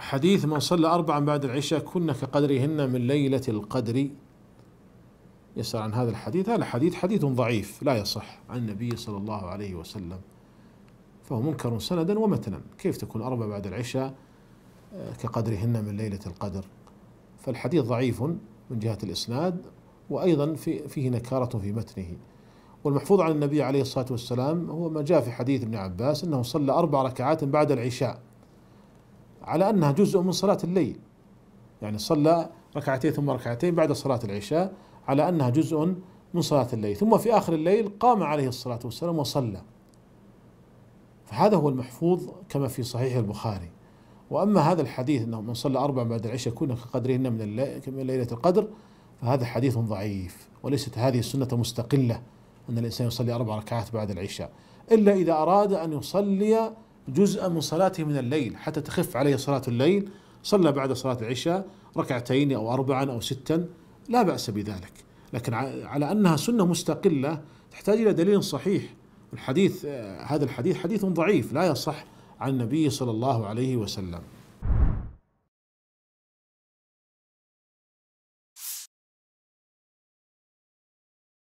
حديث من صلى أربعا بعد العشاء كنا كقدرهن من ليلة القدر يسأل عن هذا الحديث هذا الحديث حديث ضعيف لا يصح عن النبي صلى الله عليه وسلم فهو منكر سندا ومتنا كيف تكون أربع بعد العشاء آه، كقدرهن من ليلة القدر فالحديث ضعيف من جهة الإسناد وأيضا في فيه نكارة في متنه والمحفوظ عن النبي عليه الصلاة والسلام هو ما جاء في حديث ابن عباس أنه صلى أربع ركعات بعد العشاء على أنها جزء من صلاة الليل يعني صلى ركعتين ثم ركعتين بعد صلاة العشاء على أنها جزء من صلاة الليل ثم في آخر الليل قام عليه الصلاة والسلام وصلى فهذا هو المحفوظ كما في صحيح البخاري وأما هذا الحديث أنه من صلى أربع بعد العشاء كنا كقدرهن من, من ليلة القدر فهذا حديث ضعيف وليست هذه السنة مستقلة أن الإنسان يصلي أربع ركعات بعد العشاء إلا إذا أراد أن يصلي جزءا من صلاته من الليل حتى تخف عليه صلاة الليل صلى بعد صلاة العشاء ركعتين أو أربعا أو ستا لا بأس بذلك لكن على أنها سنة مستقلة تحتاج إلى دليل صحيح الحديث آه، هذا الحديث حديث ضعيف لا يصح عن النبي صلى الله عليه وسلم